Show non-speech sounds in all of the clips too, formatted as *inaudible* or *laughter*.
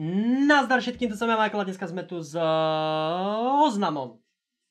Nazdar všetkým, to som ja Michael a dneska sme tu s eh, oznamom.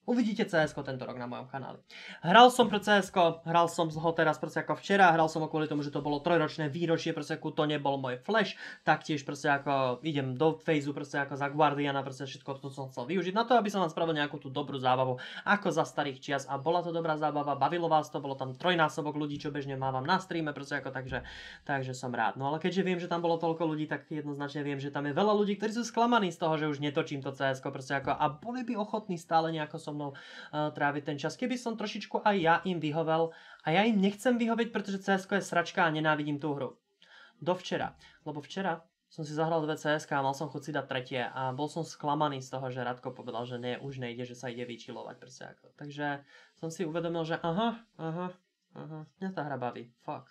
Uvidíte cs tento rok na mojom kanáli. Hral som pre cs hral som ho teraz proste ako včera, hral som ho kvôli tomu, že to bolo trojročné výročie, proste ako to nebol môj flash, taktiež proste ako idem do fejzu, proste ako za Guardiana, proste všetko to som chcel využiť na to, aby som vám spravil nejakú tú dobrú zábavu, ako za starých čias a bola to dobrá zábava, bavilo vás to, bolo tam trojnásobok ľudí, čo bežne mávam na streame, proste ako takže, takže som rád. No ale keďže viem, že tam bolo toľko ľudí, tak jednoznačne viem, že tam je veľa ľudí, ktorí sú sklamaní z toho, že už netočím to cs proste ako a boli by ochotní stále nejako som mnou uh, tráviť ten čas. Keby som trošičku aj ja im vyhovel a ja im nechcem vyhoviť, pretože CS je sračka a nenávidím tú hru. Do včera. Lebo včera som si zahral dve CSK a mal som chuť si dať tretie a bol som sklamaný z toho, že Radko povedal, že nie, už nejde, že sa ide vyčilovať ako. Takže som si uvedomil, že aha, aha, aha, mňa tá hra baví, fuck.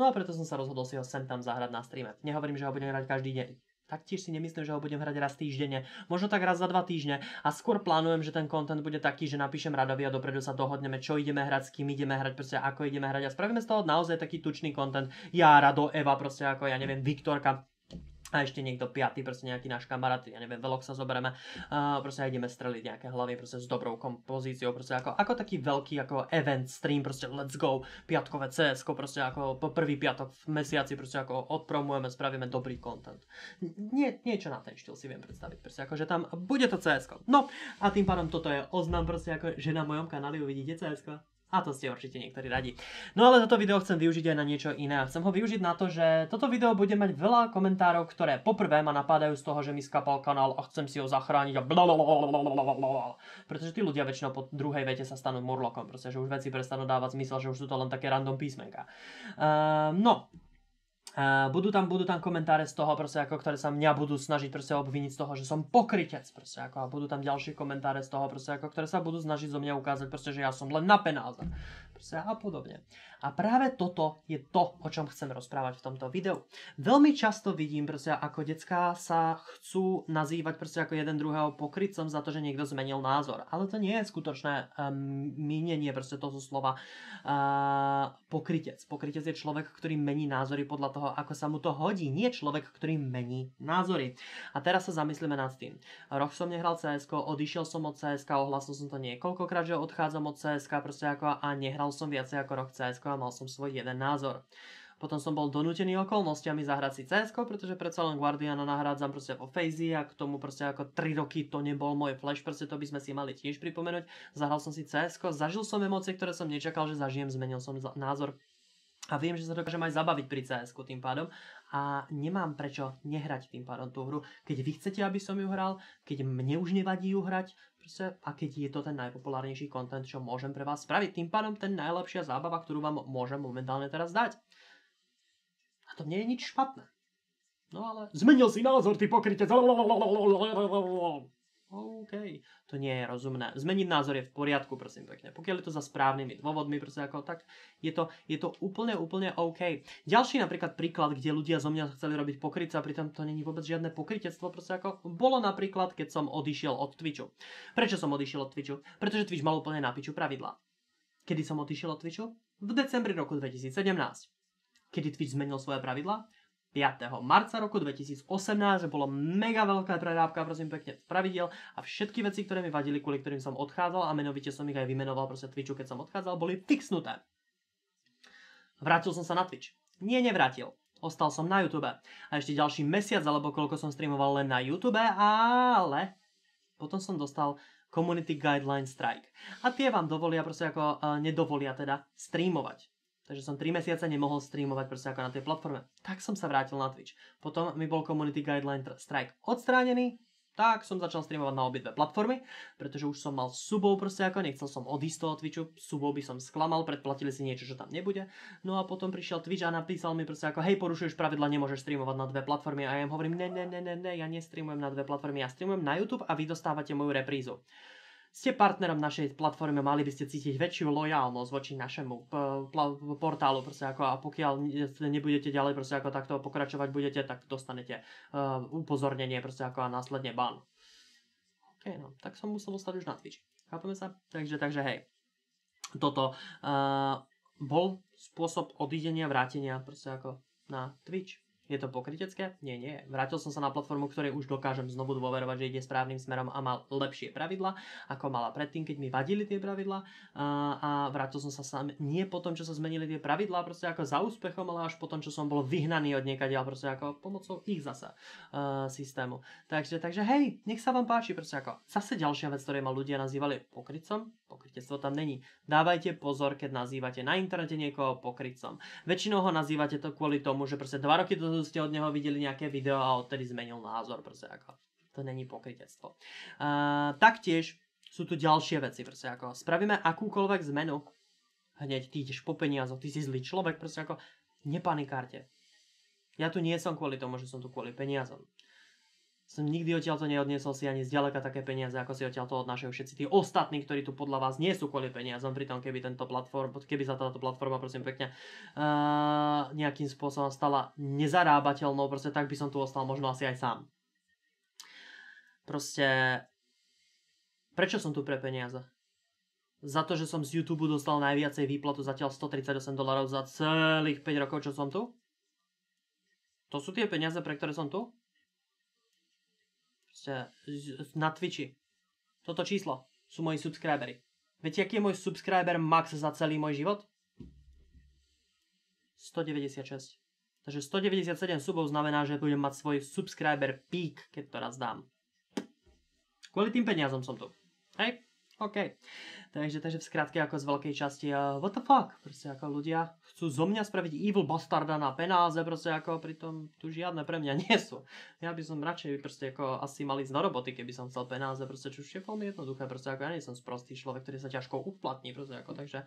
No a preto som sa rozhodol si ho sem tam zahrať na streame. Nehovorím, že ho budem hrať každý deň taktiež si nemyslím, že ho budem hrať raz týždenne, možno tak raz za dva týždne a skôr plánujem, že ten kontent bude taký, že napíšem radovi a dopredu sa dohodneme, čo ideme hrať, s kým ideme hrať, proste ako ideme hrať a spravíme z toho naozaj taký tučný kontent. Ja, Rado, Eva, proste ako ja neviem, Viktorka, a ešte niekto piatý, proste nejaký náš kamarát, ja neviem, veľok sa zoberieme, uh, proste ideme streliť nejaké hlavy, proste s dobrou kompozíciou, proste ako, ako taký veľký ako event stream, proste let's go, piatkové CS, proste ako po prvý piatok v mesiaci, proste ako odpromujeme, spravíme dobrý content. Nie, niečo na ten štýl si viem predstaviť, proste ako, že tam bude to CS. No a tým pádom toto je oznam, proste ako, že na mojom kanáli uvidíte CS. A to ste určite niektorí radi. No ale toto video chcem využiť aj na niečo iné. Chcem ho využiť na to, že toto video bude mať veľa komentárov, ktoré poprvé ma napadajú z toho, že mi skapal kanál a chcem si ho zachrániť a blablabla. Pretože tí ľudia väčšinou po druhej vete sa stanú murlokom, proste, že už veci prestanú dávať zmysel, že už sú to len také random písmenka. Uh, no, Uh, budú, tam, budú tam komentáre z toho, proste, ako, ktoré sa mňa budú snažiť proste, obviniť z toho, že som pokrytec. Proste, ako, a budú tam ďalšie komentáre z toho, proste, ako, ktoré sa budú snažiť zo mňa ukázať, proste, že ja som len na penáza sa a podobne. A práve toto je to, o čom chcem rozprávať v tomto videu. Veľmi často vidím, proste, ako detská sa chcú nazývať proste ako jeden druhého pokrytcom za to, že niekto zmenil názor. Ale to nie je skutočné um, mínenie proste toho slova uh, pokrytec. Pokrytec je človek, ktorý mení názory podľa toho, ako sa mu to hodí. Nie človek, ktorý mení názory. A teraz sa zamyslíme nad tým. Roh som nehral CS, odišiel som od CS, ohlasil som to niekoľkokrát, že odchádzam od CSK proste ako a nehral som viacej ako rok CS a mal som svoj jeden názor. Potom som bol donútený okolnostiami zahrať si CS, pretože predsa len Guardiana nahrádzam proste vo Fazy a k tomu proste ako 3 roky to nebol môj flash, proste to by sme si mali tiež pripomenúť. Zahral som si CS, zažil som emócie, ktoré som nečakal, že zažijem, zmenil som názor a viem, že sa dokážem aj zabaviť pri cs tým pádom a nemám prečo nehrať tým pádom tú hru. Keď vy chcete, aby som ju hral, keď mne už nevadí ju hrať, proste, a keď je to ten najpopulárnejší kontent, čo môžem pre vás spraviť, tým pádom ten najlepšia zábava, ktorú vám môžem momentálne teraz dať. A to nie je nič špatné. No ale zmenil si názor, ty pokrytec. OK, to nie je rozumné. Zmeniť názor je v poriadku, prosím pekne. Pokiaľ je to za správnymi dôvodmi, proste ako tak, je to, je to úplne, úplne OK. Ďalší napríklad príklad, kde ľudia zo mňa chceli robiť pokryca, pritom to není vôbec žiadne pokrytectvo, proste ako bolo napríklad, keď som odišiel od Twitchu. Prečo som odišiel od Twitchu? Pretože Twitch mal úplne na piču pravidla. Kedy som odišiel od Twitchu? V decembri roku 2017. Kedy Twitch zmenil svoje pravidla. 5. marca roku 2018 že bolo mega veľká predávka, prosím pekne, pravidel a všetky veci, ktoré mi vadili, kvôli ktorým som odchádzal a menovite som ich aj vymenoval proste Twitchu, keď som odchádzal, boli fixnuté. Vrátil som sa na Twitch. Nie, nevrátil. Ostal som na YouTube. A ešte ďalší mesiac, alebo koľko som streamoval len na YouTube, ale potom som dostal Community Guideline Strike. A tie vám dovolia, proste ako uh, nedovolia teda streamovať Takže som 3 mesiace nemohol streamovať proste ako na tej platforme. Tak som sa vrátil na Twitch. Potom mi bol Community Guideline Strike odstránený, tak som začal streamovať na obidve platformy, pretože už som mal subov proste ako, nechcel som odísť toho Twitchu, subov by som sklamal, predplatili si niečo, čo tam nebude. No a potom prišiel Twitch a napísal mi proste ako, hej, porušuješ pravidla, nemôžeš streamovať na dve platformy a ja im hovorím, ne, ne, ne, ne, ne, ja nestreamujem na dve platformy, ja streamujem na YouTube a vy dostávate moju reprízu ste partnerom našej platforme mali by ste cítiť väčšiu lojálnosť voči našemu eh, portálu, proste ako, a pokiaľ nebudete ďalej proste ako takto pokračovať budete, tak dostanete uh, upozornenie proste ako a následne ban. OK, no, tak som musel dostať už na Twitch. Chápeme sa? Takže, takže hej. Toto uh, bol spôsob odídenia, vrátenia proste ako na Twitch. Je to pokrytecké? Nie, nie. Vrátil som sa na platformu, ktorej už dokážem znovu dôverovať, že ide správnym smerom a mal lepšie pravidla, ako mala predtým, keď mi vadili tie pravidla. A, a vrátil som sa sám nie po tom, čo sa zmenili tie pravidlá, proste ako za úspechom, ale až po tom, čo som bol vyhnaný od niekaď, ale proste ako pomocou ich zasa uh, systému. Takže, takže hej, nech sa vám páči, proste ako zase ďalšia vec, ktorej ma ľudia nazývali pokrytcom, pokrytectvo tam není. Dávajte pozor, keď nazývate na internete niekoho pokrytcom. Väčšinou ho nazývate to kvôli tomu, že proste dva roky to ste od neho videli nejaké video a odtedy zmenil názor, proste ako. To není pokrytectvo. Uh, taktiež sú tu ďalšie veci, proste ako. Spravíme akúkoľvek zmenu, hneď ty ideš po peniazoch, ty si zlý človek, proste ako. Nepanikárte. Ja tu nie som kvôli tomu, že som tu kvôli peniazom som nikdy to neodniesol si ani zďaleka také peniaze, ako si to odnášajú všetci tí ostatní, ktorí tu podľa vás nie sú kvôli peniazom, pritom keby, tento platform, keby sa táto platforma, prosím pekne, uh, nejakým spôsobom stala nezarábateľnou, proste tak by som tu ostal možno asi aj sám. Proste, prečo som tu pre peniaze? Za to, že som z YouTube dostal najviacej výplatu, zatiaľ 138 dolarov za celých 5 rokov, čo som tu? To sú tie peniaze, pre ktoré som tu? na Twitchi. Toto číslo sú moji subscribery. Viete, aký je môj subscriber max za celý môj život? 196. Takže 197 subov znamená, že budem mať svoj subscriber peak, keď to raz dám. Kvôli tým peniazom som tu. Hej? OK. Takže, takže v skratke ako z veľkej časti uh, what the fuck, proste ako ľudia chcú zo mňa spraviť evil bastarda na penáze, proste ako pritom tu žiadne pre mňa *laughs* nie sú. Ja by som radšej proste ako asi mal ísť do roboty, keby som chcel penáze, proste čo už je veľmi jednoduché, proste ako ja nie som sprostý človek, ktorý sa ťažko uplatní, proste ako, takže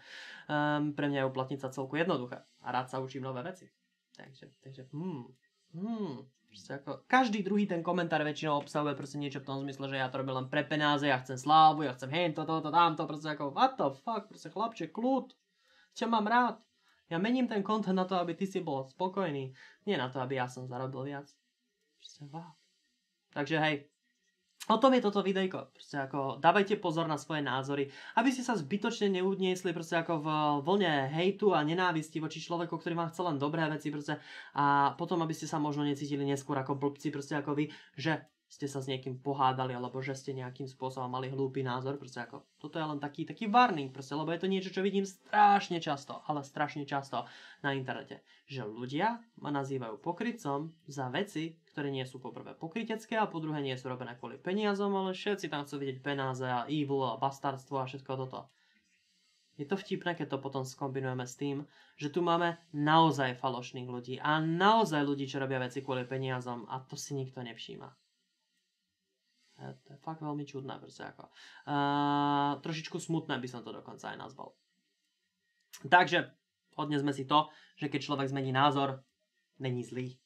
um, pre mňa je uplatniť sa celku jednoduché a rád sa učím nové veci. Takže, takže, hmm, Hmm, hm. ako, každý druhý ten komentár väčšinou obsahuje proste niečo v tom zmysle, že ja to robím len pre penáze, ja chcem slávu, ja chcem hej, toto, toto, to proste ako, what the fuck, proste chlapče, kľud, ťa mám rád. Ja mením ten kontent na to, aby ty si bol spokojný, nie na to, aby ja som zarobil viac. Proste, wow. Takže hej, O tom je toto videjko. Proste ako dávajte pozor na svoje názory, aby ste sa zbytočne neudniesli proste ako v vlne hejtu a nenávisti voči človeku, ktorý vám chce len dobré veci proste a potom, aby ste sa možno necítili neskôr ako blbci proste ako vy, že ste sa s niekým pohádali, alebo že ste nejakým spôsobom mali hlúpy názor, proste ako, toto je len taký, taký warning, proste, lebo je to niečo, čo vidím strašne často, ale strašne často na internete, že ľudia ma nazývajú pokrytcom za veci, ktoré nie sú poprvé pokrytecké a po druhé nie sú robené kvôli peniazom, ale všetci tam chcú vidieť penáze a evil a bastardstvo a všetko toto. Je to vtipné, keď to potom skombinujeme s tým, že tu máme naozaj falošných ľudí a naozaj ľudí, čo robia veci kvôli peniazom a to si nikto nevšíma. To je fakt veľmi čudné, proste ako. Uh, trošičku smutné by som to dokonca aj nazval. Takže odnesme si to, že keď človek zmení názor, není zlý,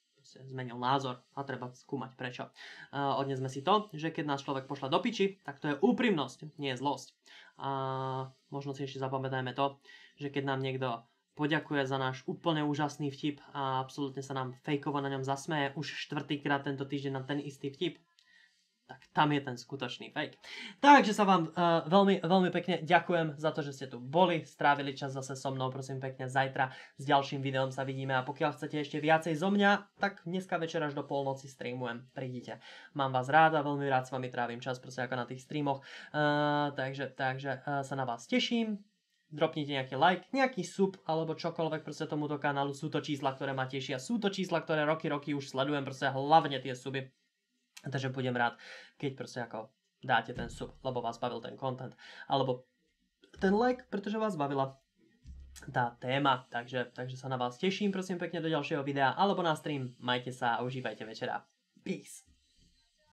zmenil názor a treba skúmať prečo. Uh, odnesme si to, že keď nás človek pošla do piči, tak to je úprimnosť, nie je zlosť. A uh, možno si ešte zapamätajme to, že keď nám niekto poďakuje za náš úplne úžasný vtip a absolútne sa nám fejkovo na ňom zasmeje už štvrtýkrát tento týždeň na ten istý vtip, tak tam je ten skutočný fake. Takže sa vám uh, veľmi, veľmi pekne ďakujem za to, že ste tu boli, strávili čas zase so mnou, prosím pekne, zajtra s ďalším videom sa vidíme a pokiaľ chcete ešte viacej zo mňa, tak dneska večer až do polnoci streamujem, prídite. Mám vás rád a veľmi rád s vami trávim čas, proste ako na tých streamoch, uh, takže, takže uh, sa na vás teším, dropnite nejaký like, nejaký sub alebo čokoľvek proste tomuto kanálu. Sú to čísla, ktoré ma tešia, sú to čísla, ktoré roky, roky už sledujem, proste hlavne tie suby. Takže budem rád, keď proste ako dáte ten sub, lebo vás bavil ten content, alebo ten like, pretože vás bavila tá téma, takže, takže sa na vás teším, prosím pekne do ďalšieho videa, alebo na stream, majte sa a užívajte večera. Peace!